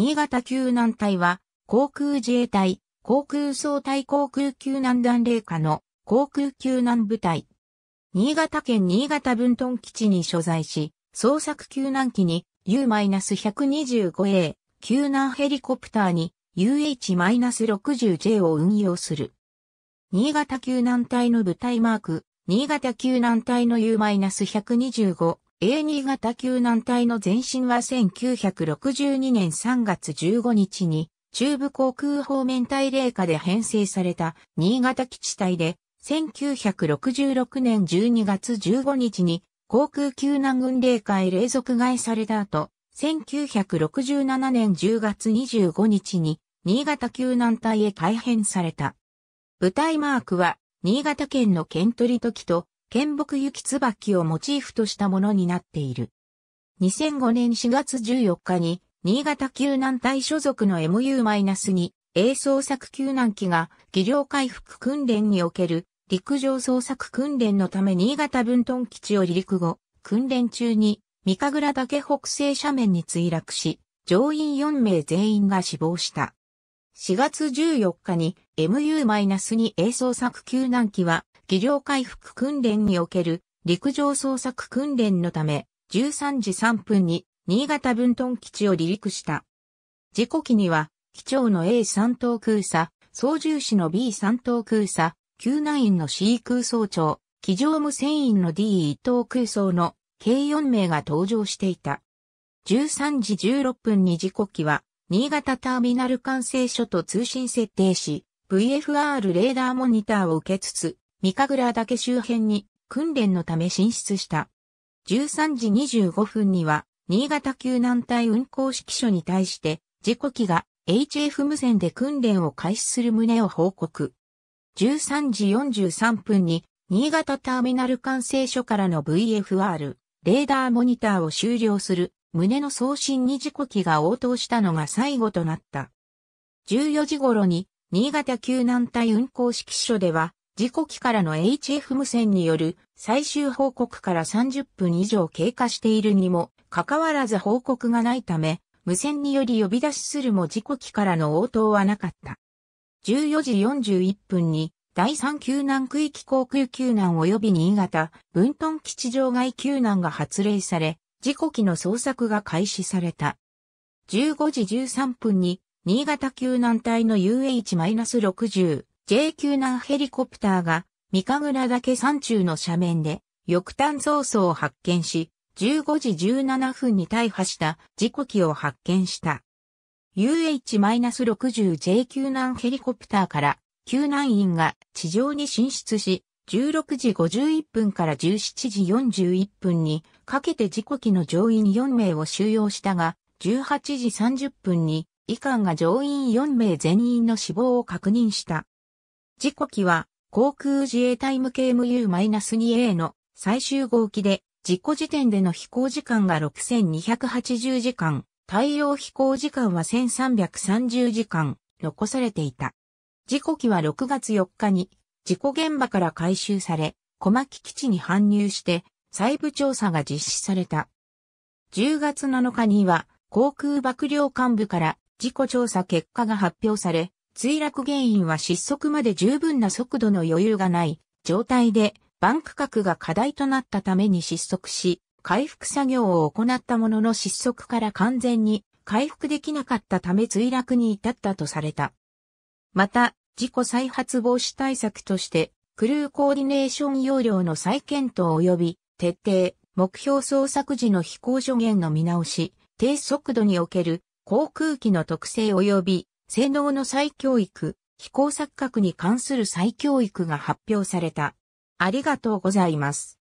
新潟救難隊は、航空自衛隊、航空総隊航空救難団霊下の航空救難部隊。新潟県新潟分屯基地に所在し、捜索救難機に U-125A 救難ヘリコプターに UH-60J を運用する。新潟救難隊の部隊マーク、新潟救難隊の U-125 A 新潟救難隊の前身は1962年3月15日に中部航空方面隊霊下で編成された新潟基地隊で1966年12月15日に航空救難軍霊下へ霊属外された後、1967年10月25日に新潟救難隊へ改編された。部隊マークは新潟県の県取時と剣木雪椿をモチーフとしたものになっている。2005年4月14日に、新潟救難隊所属の MU-2 A 捜索救難機が技量回復訓練における陸上捜索訓練のため新潟分屯基地を離陸後、訓練中に三神楽岳北西斜面に墜落し、乗員4名全員が死亡した。4月14日に MU-2A 捜索救難機は技量回復訓練における陸上捜索訓練のため、13時3分に新潟分屯基地を離陸した。事故機には、機長の A3 等空佐、操縦士の B3 等空佐、救難員の C 空総長、機上無線員の D1 等空総の計4名が搭乗していた。13時16分に事故機は、新潟ターミナル管制所と通信設定し、VFR レーダーモニターを受けつつ、三神楽岳周辺に訓練のため進出した。13時25分には、新潟救難隊運行指揮所に対して、事故機が HF 無線で訓練を開始する旨を報告。13時43分に、新潟ターミナル管制所からの VFR、レーダーモニターを終了する旨の送信に事故機が応答したのが最後となった。14時頃に、新潟救難隊運行指揮所では、事故機からの HF 無線による最終報告から30分以上経過しているにもかかわらず報告がないため、無線により呼び出しするも事故機からの応答はなかった。14時41分に第3救難区域航空救難及び新潟、文屯基地場外救難が発令され、事故機の捜索が開始された。15時13分に新潟救難隊の UH-60 j q 難ヘリコプターが三神楽岳山中の斜面で翼端早々を発見し、15時17分に大破した事故機を発見した。UH-60J q 難ヘリコプターから救難員が地上に進出し、16時51分から17時41分にかけて事故機の乗員4名を収容したが、18時30分に以下が乗員4名全員の死亡を確認した。事故機は航空自衛隊向け MU-2A の最終号機で、事故時点での飛行時間が6280時間、対応飛行時間は1330時間、残されていた。事故機は6月4日に、事故現場から回収され、小牧基地に搬入して、細部調査が実施された。10月7日には、航空幕僚幹部から事故調査結果が発表され、墜落原因は失速まで十分な速度の余裕がない状態で、バンク角が課題となったために失速し、回復作業を行ったものの失速から完全に回復できなかったため墜落に至ったとされた。また、事故再発防止対策として、クルーコーディネーション要領の再検討及び、徹底、目標捜索時の飛行助言の見直し、低速度における航空機の特性及び性能の再教育、非行錯覚に関する再教育が発表された。ありがとうございます。